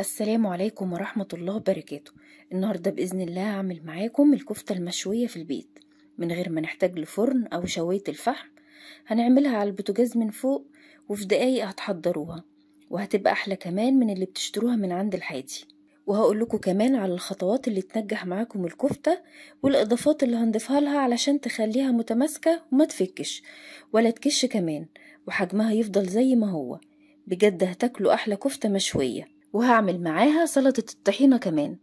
السلام عليكم ورحمة الله وبركاته النهاردة بإذن الله هعمل معاكم الكفتة المشوية في البيت من غير ما نحتاج لفرن أو شوية الفحم هنعملها على البوتاجاز من فوق وفي دقايق هتحضروها وهتبقى أحلى كمان من اللي بتشتروها من عند الحادي وهقول لكم كمان على الخطوات اللي تنجح معاكم الكفتة والإضافات اللي هنضيفها لها علشان تخليها متماسكة وما تفكش ولا تكش كمان وحجمها يفضل زي ما هو بجد هتاكلوا أحلى كفتة مشوية وهعمل معاها سلطة الطحينة كمان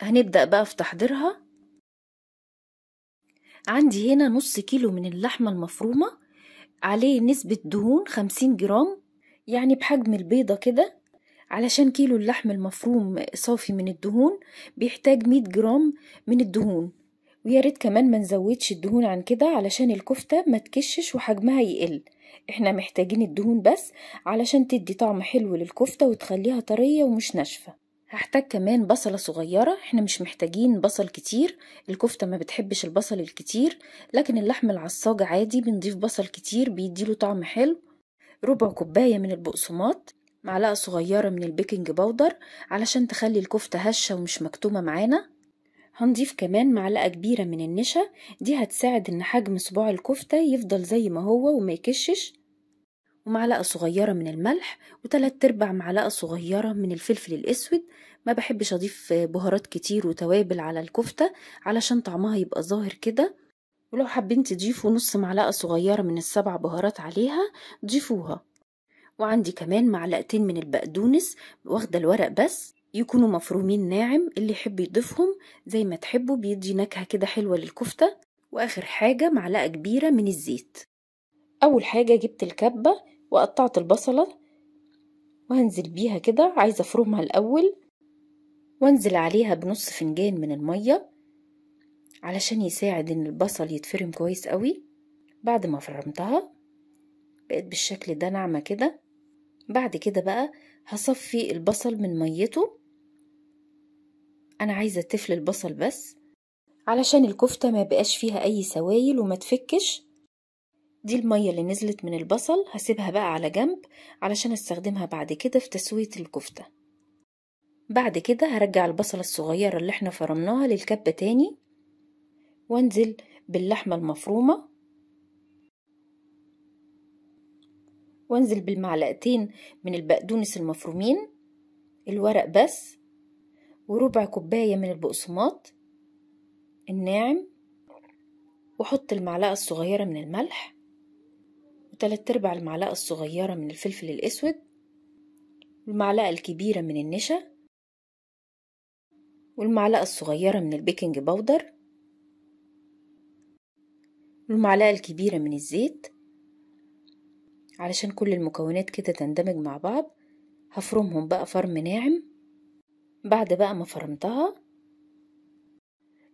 هنبدأ بقى في تحضيرها عندي هنا نص كيلو من اللحمة المفرومة عليه نسبة دهون خمسين جرام يعني بحجم البيضة كده علشان كيلو اللحم المفروم صافي من الدهون بيحتاج مية جرام من الدهون وياريت كمان ما نزودش الدهون عن كده علشان الكفتة ما تكشش وحجمها يقل احنا محتاجين الدهون بس علشان تدي طعم حلو للكفتة وتخليها طرية ومش ناشفة هحتاج كمان بصلة صغيرة احنا مش محتاجين بصل كتير الكفتة ما بتحبش البصل الكتير لكن اللحم العصاج عادي بنضيف بصل كتير بيديله طعم حلو ربع كوباية من البقسماط معلقة صغيرة من البيكنج باودر علشان تخلي الكفتة هشة ومش مكتومة معانا هنضيف كمان معلقة كبيرة من النشا دي هتساعد ان حجم صباع الكفتة يفضل زي ما هو وما يكشش ومعلقة صغيرة من الملح وتلات اربع معلقة صغيرة من الفلفل الاسود ما بحبش اضيف بهارات كتير وتوابل على الكفتة علشان طعمها يبقى ظاهر كده ولو حابين تضيفوا نص معلقة صغيرة من السبع بهارات عليها ضيفوها وعندي كمان معلقتين من البقدونس واخدة الورق بس يكونوا مفرومين ناعم اللي يحب يضيفهم زي ما تحبوا بيدي نكهة كده حلوة للكفتة وآخر حاجة معلقة كبيرة من الزيت أول حاجة جبت الكبة وقطعت البصلة وهنزل بيها كده عايزة أفرمها الأول وانزل عليها بنص فنجان من المية علشان يساعد ان البصل يتفرم كويس قوي بعد ما فرمتها بقت بالشكل ده ناعمة كده بعد كده بقى هصفي البصل من ميته أنا عايزة تفل البصل بس علشان الكفتة ما بقاش فيها أي سوايل وما تفكش دي المية اللي نزلت من البصل هسيبها بقى على جنب علشان استخدمها بعد كده في تسوية الكفتة بعد كده هرجع البصلة الصغيرة اللي احنا فرمناها للكبة تاني وانزل باللحمة المفرومة وانزل بالمعلقتين من البقدونس المفرومين الورق بس وربع كوباية من البقسماط الناعم وحط المعلقة الصغيرة من الملح وتلات ارباع المعلقة الصغيرة من الفلفل الأسود والمعلقة الكبيرة من النشا والمعلقة الصغيرة من البيكنج باودر والمعلقة الكبيرة من الزيت علشان كل المكونات كده تندمج مع بعض هفرمهم بقى فرم ناعم بعد بقى ما فرمتها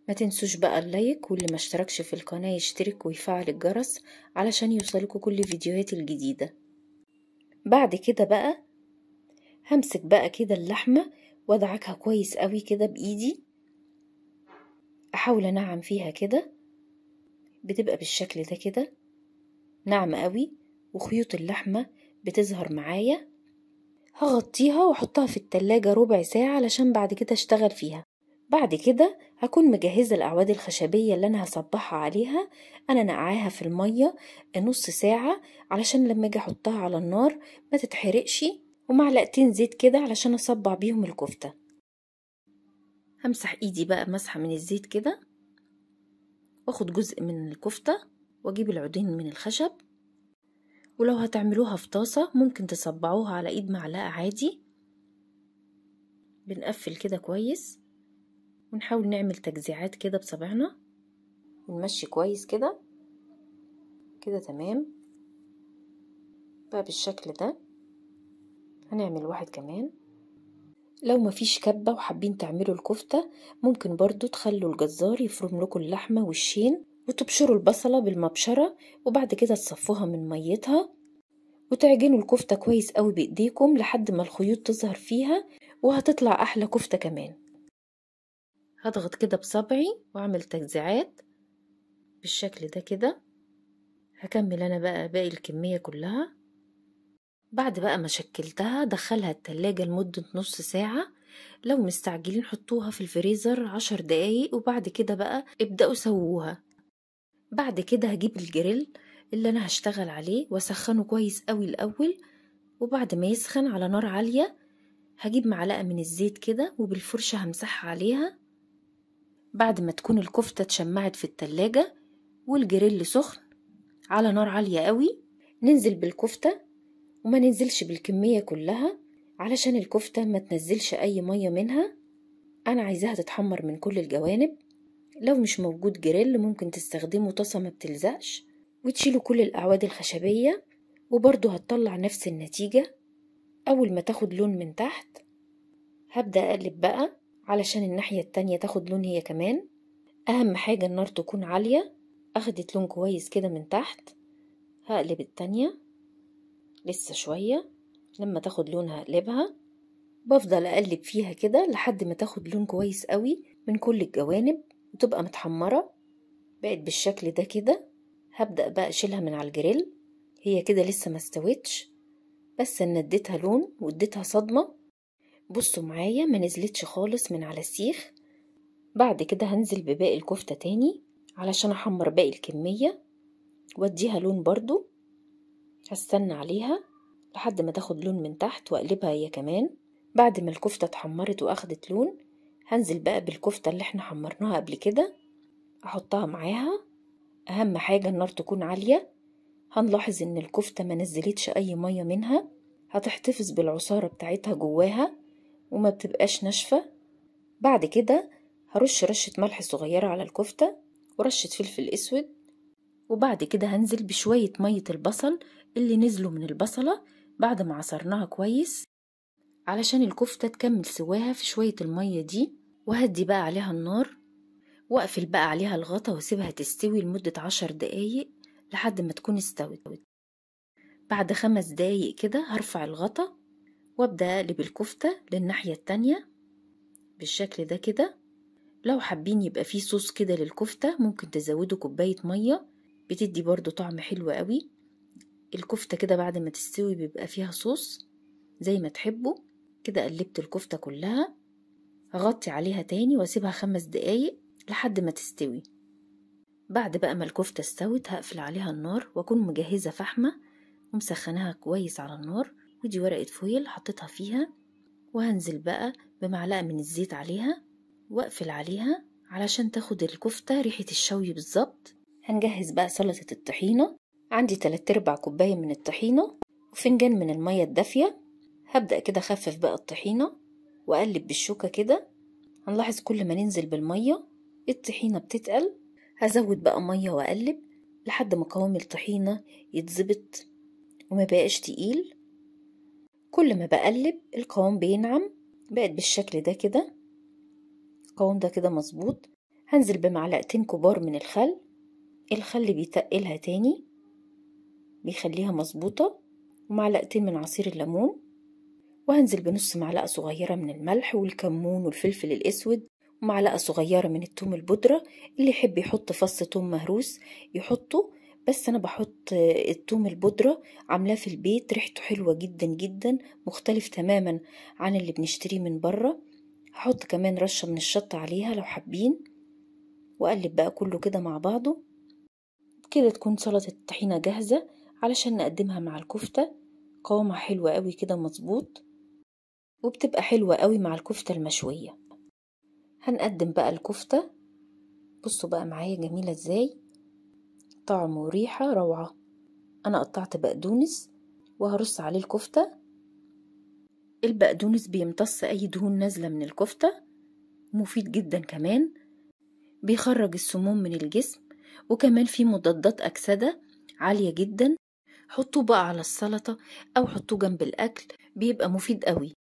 ما تنسوش بقى اللايك واللي ما اشتركش في القناة يشترك ويفعل الجرس علشان يوصلكوا كل فيديوهاتي الجديدة بعد كده بقى همسك بقى كده اللحمة وادعكها كويس قوي كده بايدي احاول انعم فيها كده بتبقى بالشكل ده كده ناعمة قوي وخيوط اللحمة بتظهر معايا هغطيها واحطها في التلاجة ربع ساعة علشان بعد كده اشتغل فيها بعد كده هكون مجهزة الأعواد الخشبية اللي أنا هصبحها عليها أنا نقعاها في المية نص ساعة علشان لما أجي أحطها على النار ما تتحرقش ومعلقتين زيت كده علشان أصبع بيهم الكفتة همسح إيدي بقى مسحة من الزيت كده وأخد جزء من الكفتة وأجيب العودين من الخشب ولو هتعملوها في طاسة ممكن تصبعوها على ايد معلقة عادي بنقفل كده كويس ونحاول نعمل تجزيعات كده بصابعنا ونمشي كويس كده كده تمام بقى بالشكل ده هنعمل واحد كمان لو مفيش كبة وحابين تعملوا الكفتة ممكن برضو تخلوا الجزار يفرم لكم اللحمة والشين وتبشروا البصلة بالمبشرة وبعد كده تصفوها من ميتها وتعجنوا الكفتة كويس قوي بإيديكم لحد ما الخيوط تظهر فيها وهتطلع أحلى كفتة كمان هضغط كده بصبعي وأعمل تجزيعات بالشكل ده كده هكمل أنا بقى باقي الكمية كلها بعد بقى ما شكلتها دخلها التلاجة لمدة نص ساعة لو مستعجلين حطوها في الفريزر عشر دقايق وبعد كده بقى ابدأوا سووها بعد كده هجيب الجريل اللي انا هشتغل عليه واسخنه كويس قوي الاول وبعد ما يسخن على نار عالية هجيب معلقة من الزيت كده وبالفرشة همسحها عليها بعد ما تكون الكفتة اتشمعت في التلاجة والجريل سخن على نار عالية قوي ننزل بالكفتة وما ننزلش بالكمية كلها علشان الكفتة ما تنزلش أي مية منها أنا عايزاها تتحمر من كل الجوانب لو مش موجود جريل ممكن تستخدمه طاسة ما بتلزقش وتشيله كل الأعواد الخشبية وبرضه هتطلع نفس النتيجة أول ما تاخد لون من تحت هبدأ أقلب بقى علشان الناحية التانية تاخد لون هي كمان أهم حاجة النار تكون عالية أخدت لون كويس كده من تحت هقلب التانية لسه شوية لما تاخد لون هقلبها بفضل أقلب فيها كده لحد ما تاخد لون كويس قوي من كل الجوانب وتبقى متحمرة بقت بالشكل ده كده هبدأ بقى أشيلها من على الجريل هي كده لسه ما استوتش بس أنا اديتها لون واديتها صدمة بصوا معايا ما نزلتش خالص من على السيخ بعد كده هنزل بباقي الكفتة تاني علشان أحمر باقي الكمية واديها لون برضو هستنى عليها لحد ما تاخد لون من تحت وأقلبها هي كمان بعد ما الكفتة اتحمرت وأخدت لون هنزل بقى بالكفتة اللي احنا حمرناها قبل كده احطها معاها اهم حاجة النار تكون عالية هنلاحظ ان الكفتة ما نزلتش اي مية منها هتحتفظ بالعصارة بتاعتها جواها وما بتبقاش ناشفة بعد كده هرش رشة ملح صغيرة على الكفتة ورشة فلفل اسود وبعد كده هنزل بشوية مية البصل اللي نزلوا من البصلة بعد ما عصرناها كويس علشان الكفتة تكمل سواها في شوية المية دي وهدي بقى عليها النار واقفل بقى عليها الغطا واسيبها تستوي لمدة عشر دقايق لحد ما تكون استوت بعد خمس دقايق كده هرفع الغطا وابدأ اقلب الكفتة للناحية التانية بالشكل ده كده لو حابين يبقى فيه صوص كده للكفتة ممكن تزودوا كوباية مية بتدي برضو طعم حلو قوي الكفتة كده بعد ما تستوي بيبقى فيها صوص زي ما تحبوا كده قلبت الكفتة كلها هغطي عليها تاني واسيبها خمس دقايق لحد ما تستوي بعد بقى ما الكفتة استوت هقفل عليها النار واكون مجهزة فحمة ومسخناها كويس على النار ودي ورقة فويل حطيتها فيها وهنزل بقى بمعلقة من الزيت عليها واقفل عليها علشان تاخد الكفتة ريحة الشوي بالظبط هنجهز بقى سلطة الطحينة عندي تلات ارباع كوباية من الطحينة وفنجان من المية الدافية هبدأ كده أخفف بقى الطحينة وأقلب بالشوكة كده هنلاحظ كل ما ننزل بالمية الطحينة بتتقل هزود بقى مية وأقلب لحد ما قوام الطحينة يتظبط وما بقاش تقيل كل ما بقلب القوام بينعم بقت بالشكل ده كده القوام ده كده مظبوط هنزل بمعلقتين كبار من الخل الخل بيتقلها تاني بيخليها مظبوطة ومعلقتين من عصير الليمون وهنزل بنص معلقة صغيرة من الملح والكمون والفلفل الأسود ومعلقة صغيرة من التوم البودرة اللي يحب يحط فص توم مهروس يحطه بس أنا بحط التوم البودرة عاملاه في البيت ريحته حلوة جدا جدا مختلف تماما عن اللي بنشتريه من بره هحط كمان رشة من الشطة عليها لو حابين وأقلب بقى كله كده مع بعضه كده تكون سلطة الطحينة جاهزة علشان نقدمها مع الكفتة قوامها حلوة قوي كده مظبوط وبتبقى حلوة قوي مع الكفتة المشوية هنقدم بقى الكفتة بصوا بقى معايا جميلة ازاي طعم وريحة روعة أنا قطعت بقدونس وهرص عليه الكفتة البقدونس بيمتص أي دهون نازلة من الكفتة مفيد جدا كمان بيخرج السموم من الجسم وكمان فيه مضادات أكسدة عالية جدا حطوه بقى على السلطة أو حطوه جنب الأكل بيبقى مفيد قوي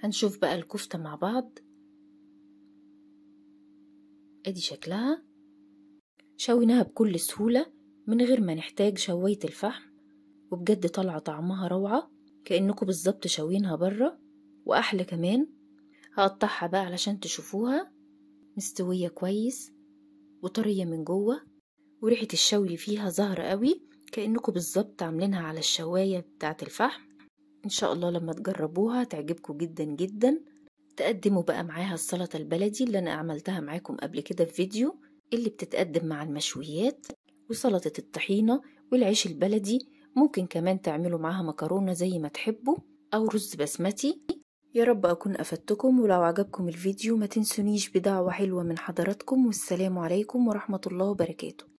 هنشوف بقى الكفتة مع بعض ادي شكلها شويناها بكل سهولة من غير ما نحتاج شوية الفحم وبجد طالعة طعمها روعة كأنكم بالظبط شاوينها برة وأحلى كمان هقطعها بقى علشان تشوفوها مستوية كويس وطرية من جوه وريحة الشوي اللي فيها ظهر قوي كأنكم بالظبط عاملينها على الشواية بتاعة الفحم إن شاء الله لما تجربوها تعجبكم جدا جدا تقدموا بقى معاها السلطة البلدي اللي أنا عملتها معاكم قبل كده في فيديو اللي بتتقدم مع المشويات وسلطة الطحينة والعيش البلدي ممكن كمان تعملوا معاها مكرونة زي ما تحبوا أو رز بسمتي يا رب أكون أفدتكم ولو عجبكم الفيديو ما تنسونيش بدعوة حلوة من حضراتكم والسلام عليكم ورحمة الله وبركاته